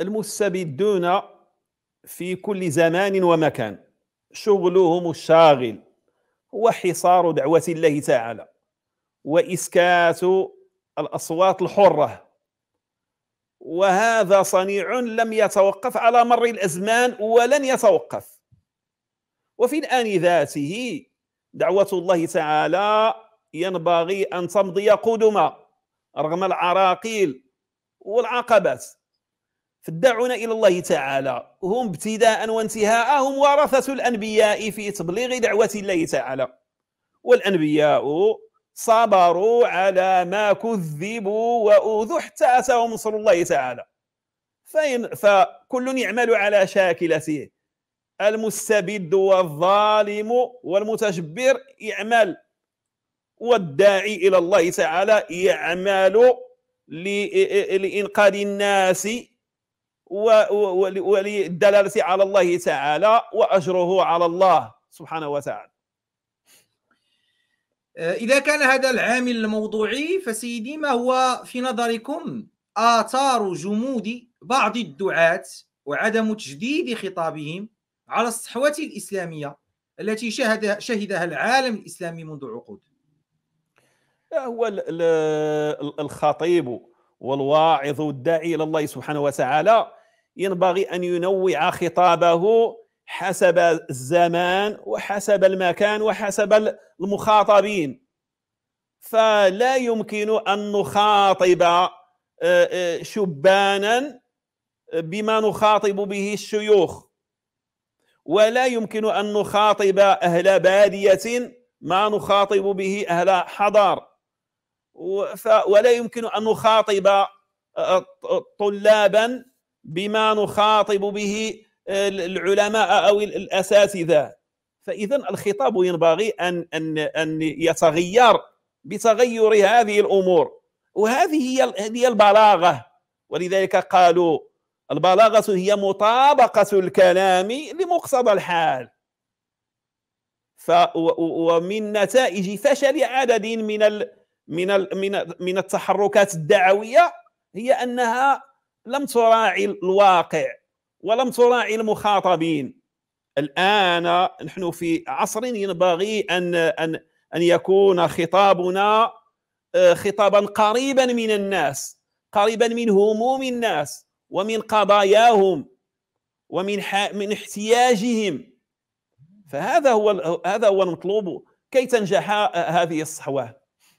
المستبدون في كل زمان ومكان شغلهم الشاغل هو حصار دعوة الله تعالى وإسكات الأصوات الحرة وهذا صنيع لم يتوقف على مر الأزمان ولن يتوقف وفي الآن ذاته دعوة الله تعالى ينبغي أن تمضي قدما رغم العراقيل والعقبات فدعونا الى الله تعالى هم ابتداء وانتهاء هم ورثه الانبياء في تبليغ دعوه الله تعالى والانبياء صبروا على ما كذبوا واوذوا حتى اتاهم نصر الله تعالى فإن فكل يعمل على شاكلته المستبد والظالم والمتجبر يعمل والداعي الى الله تعالى يعمل لانقاذ الناس وللدلالة على الله تعالى وأجره على الله سبحانه وتعالى آه، إذا كان هذا العامل الموضوعي فسيدي ما هو في نظركم آثار جمود بعض الدعاة وعدم تجديد خطابهم على الصحوة الإسلامية التي شهدها, شهدها العالم الإسلامي منذ عقود هو الخطيب والواعظ والداعي إلى الله سبحانه وتعالى ينبغي ان ينوع خطابه حسب الزمان وحسب المكان وحسب المخاطبين فلا يمكن ان نخاطب آه، آه، شبانا آه، بما نخاطب به الشيوخ ولا يمكن ان نخاطب اهل باديه ما نخاطب به اهل حضار ولا يمكن ان نخاطب طلابا بما نخاطب به آه، العلماء او الاساتذه فاذا الخطاب ينبغي ان ان ان يتغير بتغير هذه الامور وهذه هي هي البلاغه ولذلك قالوا البلاغه هي مطابقه الكلام لمقتضى الحال ف ومن نتائج فشل عدد من من من من التحركات الدعويه هي انها لم تراعي الواقع ولم تراعي المخاطبين الان نحن في عصر ينبغي ان ان ان يكون خطابنا آه، خطابا قريبا من الناس قريبا من هموم الناس ومن قضاياهم ومن من احتياجهم فهذا هو هذا هو المطلوب كي تنجح هذه الصحوه